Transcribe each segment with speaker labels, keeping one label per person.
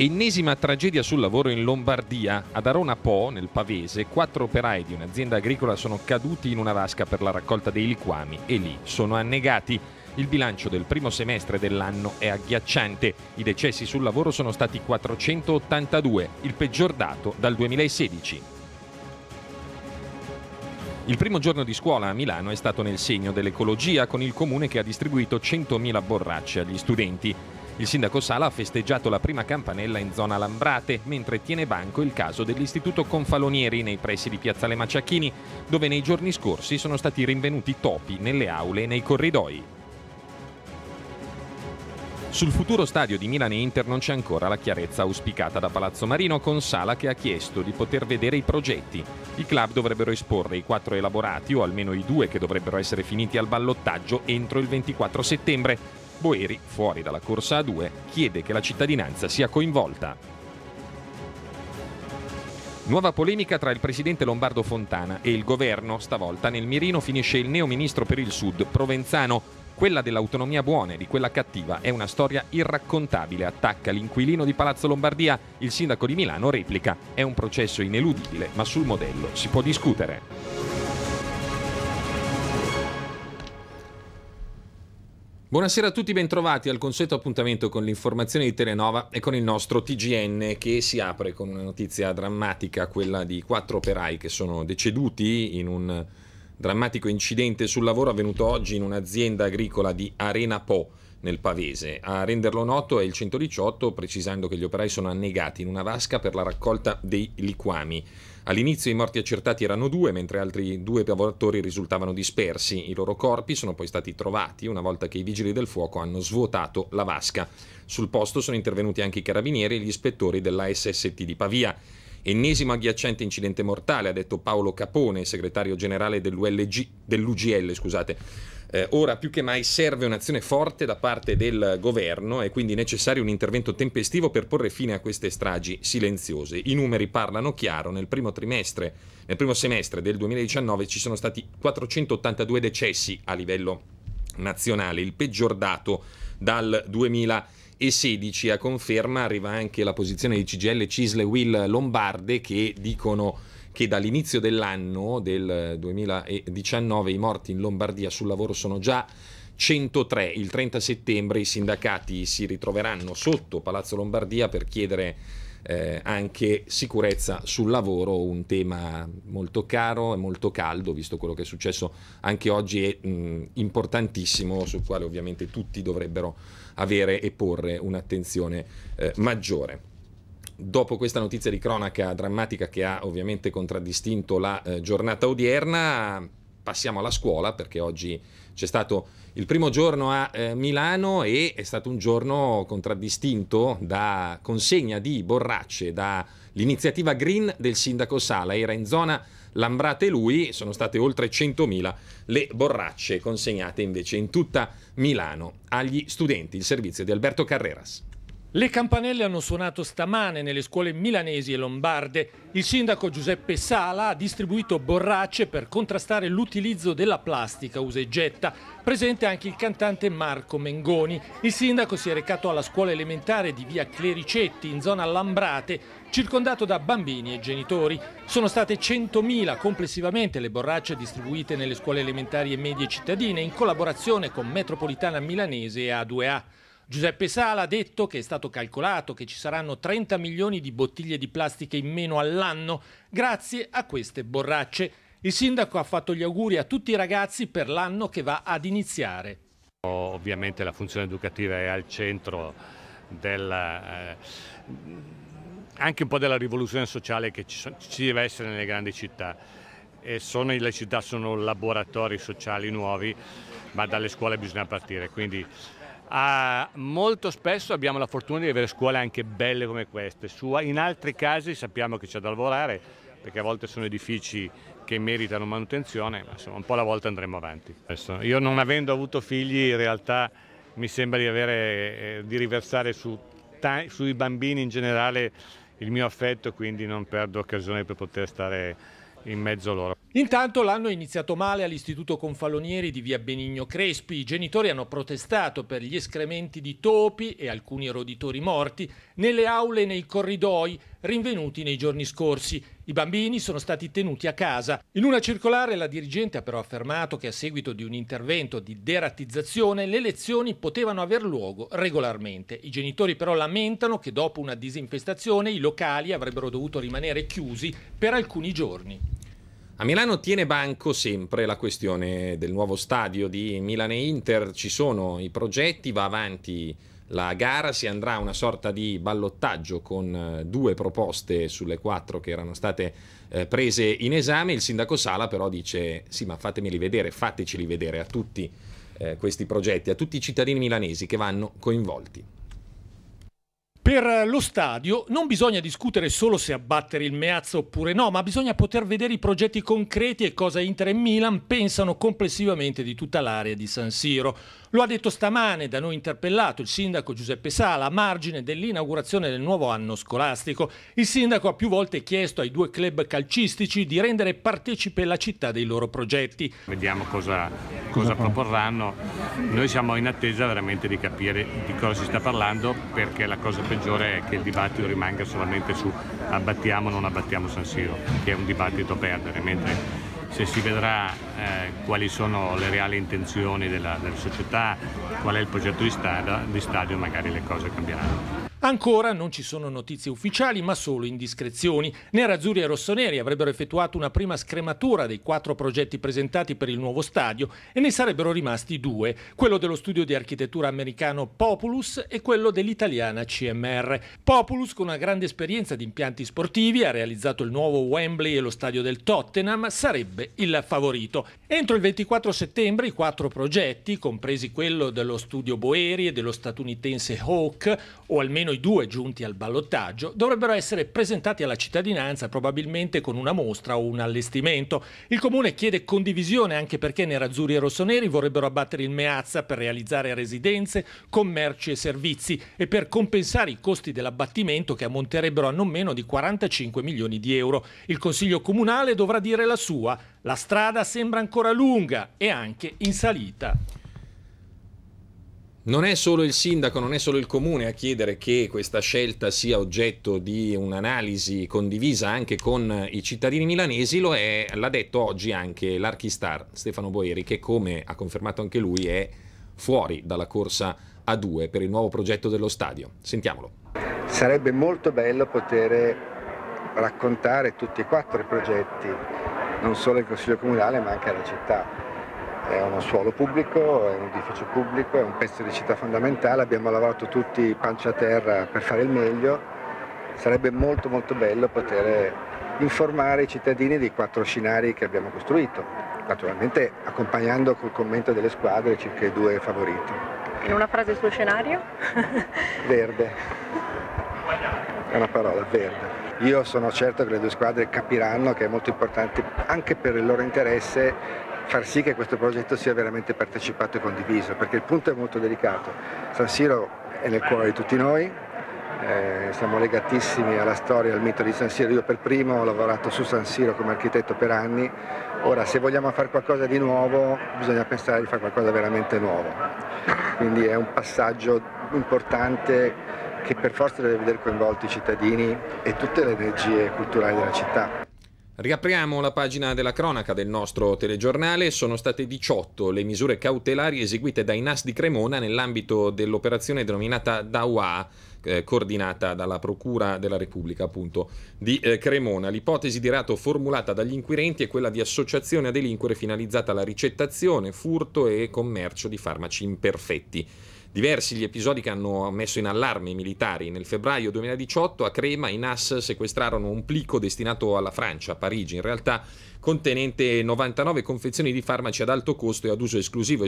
Speaker 1: Ennesima tragedia sul lavoro in Lombardia. Ad Arona Po, nel Pavese, quattro operai di un'azienda agricola sono caduti in una vasca per la raccolta dei liquami e lì sono annegati. Il bilancio del primo semestre dell'anno è agghiacciante. I decessi sul lavoro sono stati 482, il peggior dato dal 2016. Il primo giorno di scuola a Milano è stato nel segno dell'ecologia con il comune che ha distribuito 100.000 borracce agli studenti. Il sindaco Sala ha festeggiato la prima campanella in zona Lambrate, mentre tiene banco il caso dell'istituto Confalonieri nei pressi di Piazzale Maciacchini, dove nei giorni scorsi sono stati rinvenuti topi nelle aule e nei corridoi. Sul futuro stadio di Milano Inter non c'è ancora la chiarezza auspicata da Palazzo Marino con Sala che ha chiesto di poter vedere i progetti. I club dovrebbero esporre i quattro elaborati o almeno i due che dovrebbero essere finiti al ballottaggio entro il 24 settembre. Boeri, fuori dalla corsa A2, chiede che la cittadinanza sia coinvolta. Nuova polemica tra il presidente Lombardo Fontana e il governo. Stavolta nel mirino finisce il neo ministro per il Sud, Provenzano. Quella dell'autonomia buona e di quella cattiva è una storia irraccontabile. Attacca l'inquilino di Palazzo Lombardia. Il sindaco di Milano replica. È un processo ineludibile, ma sul modello si può discutere. Buonasera a tutti, bentrovati al consueto appuntamento con l'informazione di Telenova e con il nostro TGN che si apre con una notizia drammatica, quella di quattro operai che sono deceduti in un drammatico incidente sul lavoro avvenuto oggi in un'azienda agricola di Arena Po nel Pavese. A renderlo noto è il 118 precisando che gli operai sono annegati in una vasca per la raccolta dei liquami. All'inizio i morti accertati erano due, mentre altri due lavoratori risultavano dispersi. I loro corpi sono poi stati trovati una volta che i vigili del fuoco hanno svuotato la vasca. Sul posto sono intervenuti anche i carabinieri e gli ispettori della SST di Pavia. Ennesimo agghiacciante incidente mortale, ha detto Paolo Capone, segretario generale dell'UGL. Scusate. Eh, ora più che mai serve un'azione forte da parte del governo e quindi necessario un intervento tempestivo per porre fine a queste stragi silenziose. I numeri parlano chiaro, nel primo trimestre, nel primo semestre del 2019 ci sono stati 482 decessi a livello nazionale, il peggior dato dal 2000 e 16 a conferma arriva anche la posizione di CGL Cisle Will Lombarde che dicono che dall'inizio dell'anno del 2019 i morti in Lombardia sul lavoro sono già 103. Il 30 settembre i sindacati si ritroveranno sotto Palazzo Lombardia per chiedere eh, anche sicurezza sul lavoro, un tema molto caro e molto caldo, visto quello che è successo anche oggi, è mh, mm, importantissimo, sul quale ovviamente tutti dovrebbero avere e porre un'attenzione eh, maggiore dopo questa notizia di cronaca drammatica che ha ovviamente contraddistinto la eh, giornata odierna, passiamo alla scuola perché oggi c'è stato il primo giorno a eh, Milano e è stato un giorno contraddistinto da consegna di borracce dall'iniziativa Green del sindaco Sala. Era in zona Lambrate lui, sono state oltre 100.000 le borracce consegnate invece in tutta Milano agli studenti. Il servizio di Alberto Carreras. Le campanelle hanno
Speaker 2: suonato stamane nelle scuole milanesi e lombarde. Il sindaco Giuseppe Sala ha distribuito borracce per contrastare l'utilizzo della plastica usa e getta. Presente anche il cantante Marco Mengoni. Il sindaco si è recato alla scuola elementare di via Clericetti, in zona Lambrate, circondato da bambini e genitori. Sono state 100.000 complessivamente le borracce distribuite nelle scuole elementari e medie cittadine in collaborazione con Metropolitana Milanese e A2A. Giuseppe Sala ha detto che è stato calcolato che ci saranno 30 milioni di bottiglie di plastica in meno all'anno grazie a queste borracce. Il sindaco ha fatto gli auguri a tutti i ragazzi per l'anno che va ad iniziare.
Speaker 3: Ovviamente la funzione educativa è al centro della, eh, anche un po' della rivoluzione sociale che ci, ci deve essere nelle grandi città. Sono, le città sono laboratori sociali nuovi, ma dalle scuole bisogna partire. Quindi Ah, molto spesso abbiamo la fortuna di avere scuole anche belle come queste, Su, in altri casi sappiamo che c'è da lavorare perché a volte sono edifici che meritano manutenzione, ma insomma un po' alla volta andremo avanti. Io non avendo avuto figli in realtà mi sembra di, avere, eh, di riversare su, ta- sui bambini in generale il mio affetto, quindi non perdo occasione per poter stare in mezzo a loro.
Speaker 2: Intanto l'anno è iniziato male all'istituto Confalonieri di via Benigno Crespi. I genitori hanno protestato per gli escrementi di topi e alcuni roditori morti nelle aule e nei corridoi rinvenuti nei giorni scorsi. I bambini sono stati tenuti a casa. In una circolare la dirigente ha però affermato che a seguito di un intervento di derattizzazione le lezioni potevano aver luogo regolarmente. I genitori però lamentano che dopo una disinfestazione i locali avrebbero dovuto rimanere chiusi per alcuni giorni.
Speaker 1: A Milano tiene banco sempre la questione del nuovo stadio di Milan e Inter, ci sono i progetti, va avanti la gara, si andrà a una sorta di ballottaggio con eh, due proposte sulle quattro che erano state eh, prese in esame, il sindaco Sala però dice sì ma fatemeli vedere, fateceli vedere a tutti eh, questi progetti, a tutti i cittadini milanesi che vanno coinvolti.
Speaker 2: Per lo stadio non bisogna discutere solo se abbattere il Meazza oppure no, ma bisogna poter vedere i progetti concreti e cosa Inter e Milan pensano complessivamente di tutta l'area di San Siro. Lo ha detto stamane da noi interpellato il sindaco Giuseppe Sala a margine dell'inaugurazione del nuovo anno scolastico. Il sindaco ha più volte chiesto ai due club calcistici di rendere
Speaker 3: partecipe la città dei loro progetti. Vediamo cosa, cosa proporranno. Noi siamo in attesa veramente di capire di cosa si sta parlando perché la cosa peggiore è che il dibattito rimanga solamente su abbattiamo o non abbattiamo San Siro, che è un dibattito a perdere, mentre se si vedrà eh, quali sono le reali intenzioni della, della, società, qual è il progetto di stadio, di stadio magari le cose cambieranno.
Speaker 2: Ancora non ci sono notizie ufficiali, ma solo indiscrezioni. Nerazzurri e rossoneri avrebbero effettuato una prima scrematura dei quattro progetti presentati per il nuovo stadio e ne sarebbero rimasti due, quello dello studio di architettura americano Populus e quello dell'italiana CMR. Populus, con una grande esperienza di impianti sportivi, ha realizzato il nuovo Wembley e lo stadio del Tottenham, sarebbe il favorito. Entro il 24 settembre i quattro progetti, compresi quello dello studio Boeri e dello statunitense Hawke, o almeno almeno i due giunti al ballottaggio dovrebbero essere presentati alla cittadinanza probabilmente con una mostra o un allestimento. Il comune chiede condivisione anche perché nerazzurri e rossoneri vorrebbero abbattere il Meazza per realizzare residenze, commerci e servizi e per compensare i costi dell'abbattimento che ammonterebbero a non meno di 45 milioni di euro. Il Consiglio Comunale dovrà dire la sua. La strada sembra ancora lunga e anche in salita
Speaker 1: non è solo il sindaco, non è solo il comune a chiedere che questa scelta sia oggetto di un'analisi condivisa anche con i cittadini milanesi, lo è, l'ha detto oggi anche l'archistar Stefano Boeri, che come ha confermato anche lui è fuori dalla corsa a due per il nuovo progetto dello stadio. Sentiamolo.
Speaker 4: Sarebbe molto bello poter raccontare tutti e quattro i progetti, non solo il Consiglio Comunale ma anche alla città è uno suolo pubblico, è un edificio pubblico, è un pezzo di città fondamentale, abbiamo lavorato tutti pancia a terra per fare il meglio, sarebbe molto molto bello poter informare i cittadini dei quattro scenari che abbiamo costruito, naturalmente accompagnando col commento delle squadre circa i due favoriti.
Speaker 5: In una frase il scenario?
Speaker 4: verde, è una parola, verde. Io sono certo che le due squadre capiranno che è molto importante anche per il loro interesse far sì che questo progetto sia veramente partecipato e condiviso, perché il punto è molto delicato. San Siro è nel cuore di tutti noi, eh, siamo legatissimi alla storia, al mito di San Siro. Io per primo ho lavorato su San Siro come architetto per anni. Ora, se vogliamo fare qualcosa di nuovo, bisogna pensare di fare qualcosa veramente nuovo. Quindi è un passaggio importante che per forza deve vedere coinvolti i cittadini e tutte le energie culturali della città.
Speaker 1: Riapriamo la pagina della cronaca del nostro telegiornale. Sono state 18 le misure cautelari eseguite dai NAS di Cremona nell'ambito dell'operazione denominata DAWA. Eh, coordinata dalla Procura della Repubblica appunto di eh, Cremona. L'ipotesi di reato formulata dagli inquirenti è quella di associazione a delinquere finalizzata alla ricettazione, furto e commercio di farmaci imperfetti. Diversi gli episodi che hanno messo in allarme i militari. Nel febbraio 2018 a Crema i NAS sequestrarono un plico destinato alla Francia, a Parigi. In realtà contenente 99 confezioni di farmaci ad alto costo e ad uso esclusivo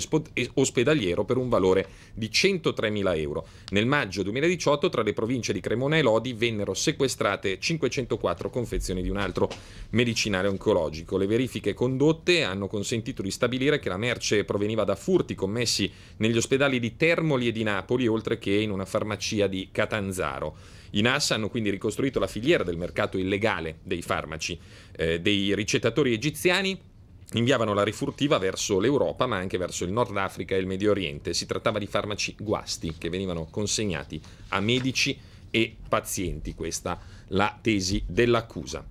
Speaker 1: ospedaliero per un valore di 103.000 euro. Nel maggio 2018 tra le province di Cremona e Lodi vennero sequestrate 504 confezioni di un altro medicinale oncologico. Le verifiche condotte hanno consentito di stabilire che la merce proveniva da furti commessi negli ospedali di Termoli e di Napoli, oltre che in una farmacia di Catanzaro. I NAS hanno quindi ricostruito la filiera del mercato illegale dei farmaci, eh, dei ricettatori egiziani inviavano la rifurtiva verso l'Europa, ma anche verso il Nord Africa e il Medio Oriente. Si trattava di farmaci guasti che venivano consegnati a medici e pazienti, questa la tesi dell'accusa.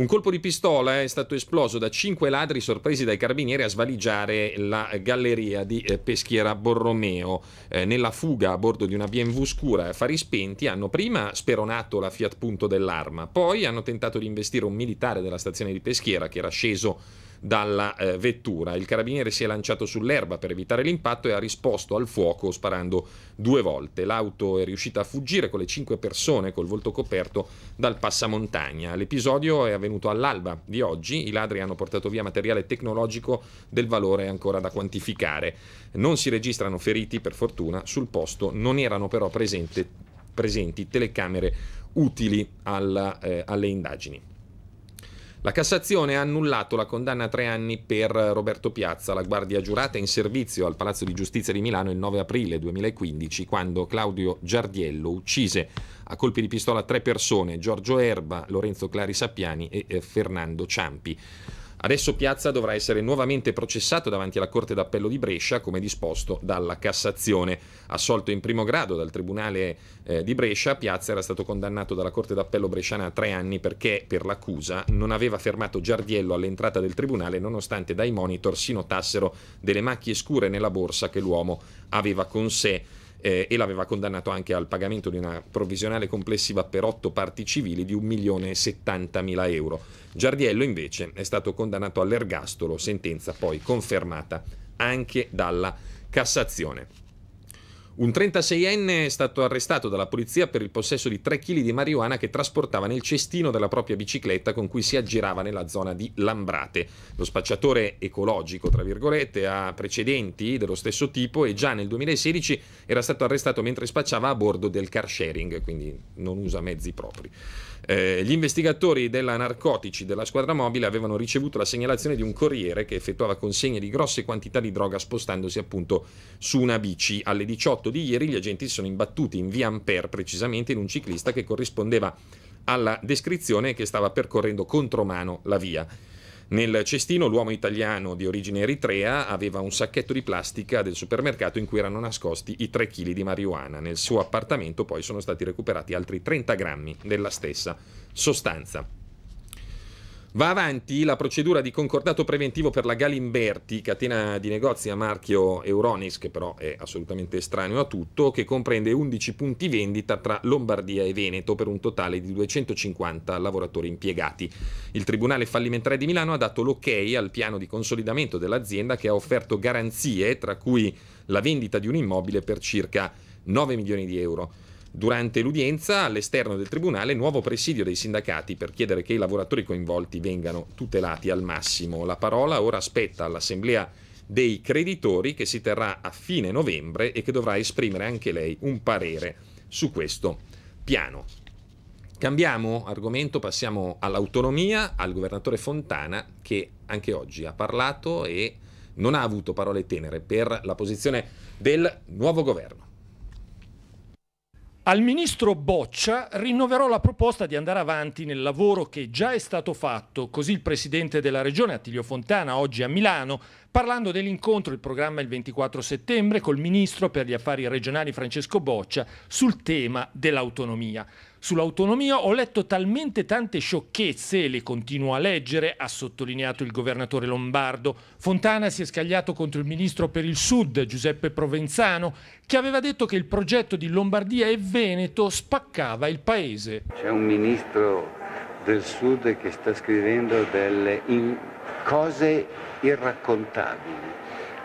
Speaker 1: Un colpo di pistola eh, è stato esploso da cinque ladri sorpresi dai carabinieri a svaligiare la galleria di eh, Peschiera Borromeo. Eh, nella fuga a bordo di una BMW scura a fari spenti hanno prima speronato la Fiat Punto dell'arma, poi hanno tentato di investire un militare della stazione di Peschiera che era sceso dalla eh, vettura. Il carabiniere si è lanciato sull'erba per evitare l'impatto e ha risposto al fuoco sparando due volte. L'auto è riuscita a fuggire con le cinque persone col volto coperto dal passamontagna. L'episodio è avvenuto all'alba di oggi. I ladri hanno portato via materiale tecnologico del valore ancora da quantificare. Non si registrano feriti, per fortuna, sul posto non erano però presente, presenti telecamere utili alla, eh, alle indagini. La Cassazione ha annullato la condanna a tre anni per Roberto Piazza, la guardia giurata in servizio al Palazzo di Giustizia di Milano il 9 aprile 2015, quando Claudio Giardiello uccise a colpi di pistola tre persone, Giorgio Erba, Lorenzo Clari Sappiani e eh, Fernando Ciampi. Adesso Piazza dovrà essere nuovamente processato davanti alla Corte d'Appello di Brescia, come disposto dalla Cassazione. Assolto in primo grado dal Tribunale eh, di Brescia, Piazza era stato condannato dalla Corte d'Appello bresciana a tre anni perché, per l'accusa, non aveva fermato Giardiello all'entrata del Tribunale nonostante dai monitor si notassero delle macchie scure nella borsa che l'uomo aveva con sé eh, e l'aveva condannato anche al pagamento di una provvisionale complessiva per otto parti civili di 1.070.000 euro. Giardiello invece è stato condannato all'ergastolo, sentenza poi confermata anche dalla Cassazione. Un 36enne è stato arrestato dalla polizia per il possesso di 3 kg di marijuana che trasportava nel cestino della propria bicicletta con cui si aggirava nella zona di Lambrate. Lo spacciatore ecologico, tra virgolette, ha precedenti dello stesso tipo e già nel 2016 era stato arrestato mentre spacciava a bordo del car sharing, quindi non usa mezzi propri. Eh, gli investigatori della narcotici della squadra mobile avevano ricevuto la segnalazione di un corriere che effettuava consegne di grosse quantità di droga spostandosi appunto su una bici. Alle 18 di ieri gli agenti si sono imbattuti in via Ampère, precisamente in un ciclista che corrispondeva alla descrizione che stava percorrendo contromano la via. Nel cestino l'uomo italiano di origine eritrea aveva un sacchetto di plastica del supermercato in cui erano nascosti i 3 kg di marijuana. Nel suo appartamento poi sono stati recuperati altri 30 grammi della stessa sostanza. Va avanti la procedura di concordato preventivo per la Galimberti, catena di negozi a marchio Euronis, che però è assolutamente estraneo a tutto, che comprende 11 punti vendita tra Lombardia e Veneto per un totale di 250 lavoratori impiegati. Il Tribunale fallimentare di Milano ha dato l'ok al piano di consolidamento dell'azienda che ha offerto garanzie, tra cui la vendita di un immobile per circa 9 milioni di euro. Durante l'udienza, all'esterno del Tribunale, nuovo presidio dei sindacati per chiedere che i lavoratori coinvolti vengano tutelati al massimo. La parola ora spetta all'Assemblea dei creditori che si terrà a fine novembre e che dovrà esprimere anche lei un parere su questo piano. Cambiamo argomento, passiamo all'autonomia, al governatore Fontana che anche oggi ha parlato e non ha avuto parole tenere per la posizione del nuovo governo. Al ministro Boccia
Speaker 2: rinnoverò la proposta di andare avanti nel lavoro che già è stato fatto, così il presidente della regione Attilio Fontana oggi a Milano, parlando dell'incontro, il programma il 24 settembre, col ministro per gli affari regionali Francesco Boccia sul tema dell'autonomia. Sull'autonomia ho letto talmente tante sciocchezze e le continuo a leggere, ha sottolineato il governatore Lombardo. Fontana si è scagliato contro il ministro per il Sud, Giuseppe Provenzano, che aveva detto che il progetto di Lombardia e Veneto spaccava il paese.
Speaker 3: C'è un ministro del Sud che sta scrivendo delle in- cose irraccontabili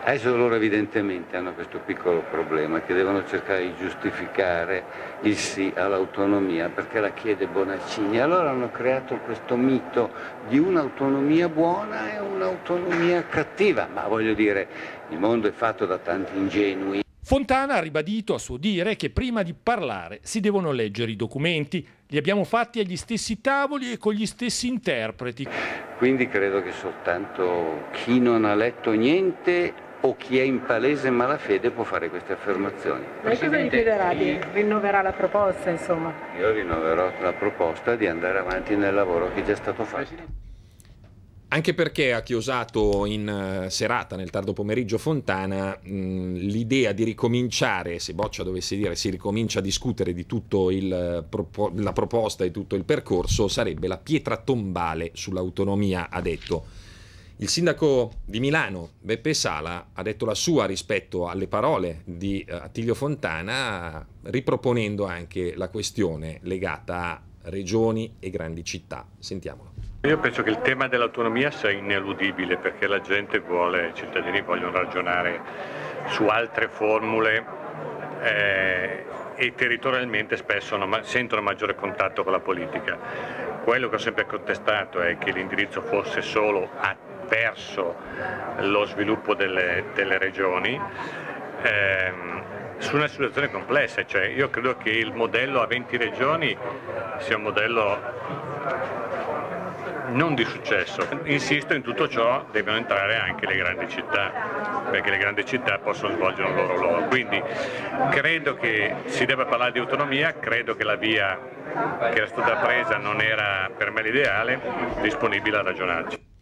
Speaker 3: Adesso loro evidentemente hanno questo piccolo problema che devono cercare di giustificare il sì all'autonomia perché la chiede Bonaccini. Allora hanno creato questo mito di un'autonomia buona e un'autonomia cattiva, ma voglio dire, il mondo è fatto da tanti ingenui.
Speaker 2: Fontana ha ribadito a suo dire che prima di parlare si devono leggere i documenti, li abbiamo fatti agli stessi tavoli e con gli stessi interpreti.
Speaker 4: Quindi credo che
Speaker 3: soltanto chi non ha letto niente o chi è in palese malafede può fare queste affermazioni. Lei cosa gli chiederà di eh,
Speaker 5: rinnoverà la proposta, insomma?
Speaker 3: Io rinnoverò la proposta di andare avanti nel lavoro che è già stato fatto.
Speaker 1: Anche perché ha chiosato in eh, serata, nel tardo pomeriggio, Fontana mh, mm, l'idea di ricominciare, se Boccia dovesse dire si ricomincia a discutere di tutta eh, propo- la proposta e tutto il percorso, sarebbe la pietra tombale sull'autonomia, ha detto il sindaco di Milano, Beppe Sala, ha detto la sua rispetto alle parole di eh, Attilio Fontana, riproponendo anche la questione legata a regioni e grandi città. Sentiamolo.
Speaker 3: Io penso che il tema dell'autonomia sia ineludibile perché la gente vuole, i cittadini vogliono ragionare su altre formule eh, e territorialmente spesso non, sentono maggiore contatto con la politica. Quello che ho sempre contestato è che l'indirizzo fosse solo a perso lo sviluppo delle, delle regioni. Ehm, su una situazione complessa, cioè io credo che il modello a 20 regioni sia un modello non di successo. Insisto, in tutto ciò devono entrare anche le grandi città, perché le grandi città possono svolgere un loro ruolo. Quindi credo che si debba parlare di autonomia, credo che la via che era stata presa non era per me l'ideale, disponibile a ragionarci.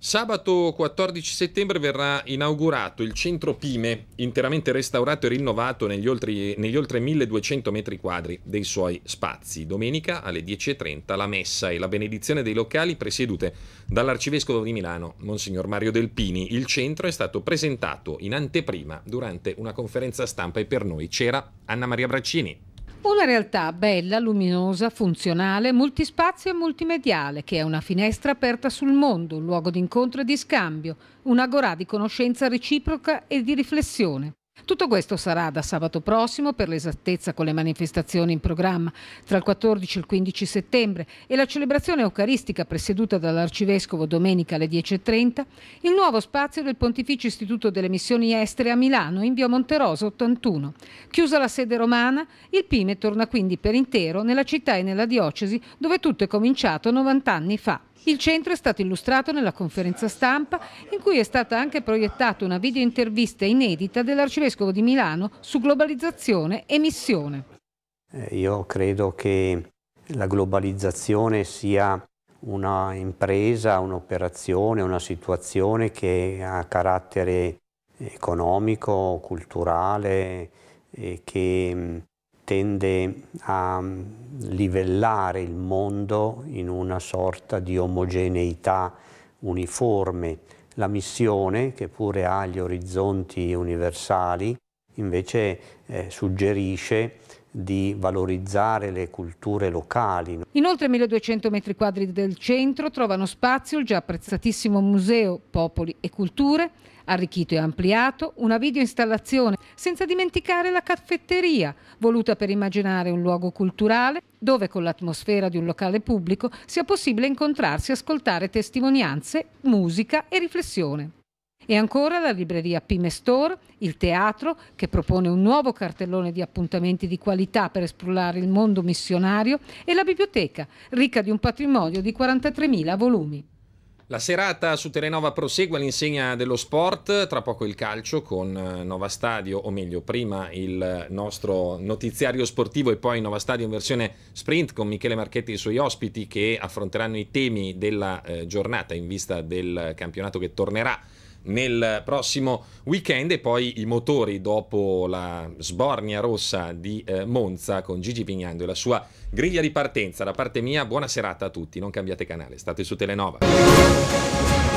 Speaker 1: Sabato 14 settembre verrà inaugurato il centro Pime, interamente restaurato e rinnovato negli oltre, negli oltre 1200 metri quadri dei suoi spazi. Domenica alle 10.30 la messa e la benedizione dei locali presiedute dall'arcivescovo di Milano, Monsignor Mario Delpini. Il centro è stato presentato in anteprima durante una conferenza stampa e per noi c'era Anna Maria Braccini.
Speaker 5: Una realtà bella, luminosa, funzionale, multispazio e multimediale, che è una finestra aperta sul mondo, un luogo di incontro e di scambio, un'agorà di conoscenza reciproca e di riflessione. Tutto questo sarà da sabato prossimo per l'esattezza con le manifestazioni in programma tra il 14 e il 15 settembre e la celebrazione eucaristica presieduta dall'arcivescovo domenica alle 10.30, il nuovo spazio del Pontificio Istituto delle Missioni Estere a Milano in via Monterosa 81. Chiusa la sede romana, il Pime torna quindi per intero nella città e nella diocesi dove tutto è cominciato 90 anni fa. Il centro è stato illustrato nella conferenza stampa in cui è stata anche proiettata una videointervista inedita dell'Arcivescovo di Milano su globalizzazione e missione.
Speaker 3: Eh, io credo che la globalizzazione sia una impresa, un'operazione, una situazione che ha carattere economico, culturale, che tende a mm, livellare il mondo in una sorta di omogeneità uniforme. La missione, che pure ha gli orizzonti universali, invece eh, suggerisce di valorizzare le culture locali.
Speaker 5: Inoltre 1200 metri quadri del centro trovano spazio il già apprezzatissimo museo Popoli e Culture, arricchito e ampliato, una videoinstallazione, senza dimenticare la caffetteria, voluta per immaginare un luogo culturale dove con l'atmosfera di un locale pubblico sia possibile incontrarsi, ascoltare testimonianze, musica e riflessione. E ancora la libreria Pime Store, il teatro, che propone un nuovo cartellone di appuntamenti di qualità per esplorare il mondo missionario, e la biblioteca, ricca di un patrimonio di 43.000 volumi.
Speaker 1: La serata su Telenova prosegue all'insegna dello sport, tra poco il calcio con eh, Nova Stadio, o meglio prima il nostro notiziario sportivo e poi Nova Stadio in versione sprint con Michele Marchetti e i suoi ospiti che affronteranno i temi della eh, giornata in vista del campionato che tornerà nel prossimo weekend e poi i motori dopo la sbornia rossa di eh, Monza con Gigi Pignando e la sua griglia di partenza. Da parte mia buona serata a tutti, non cambiate canale, state su Telenova.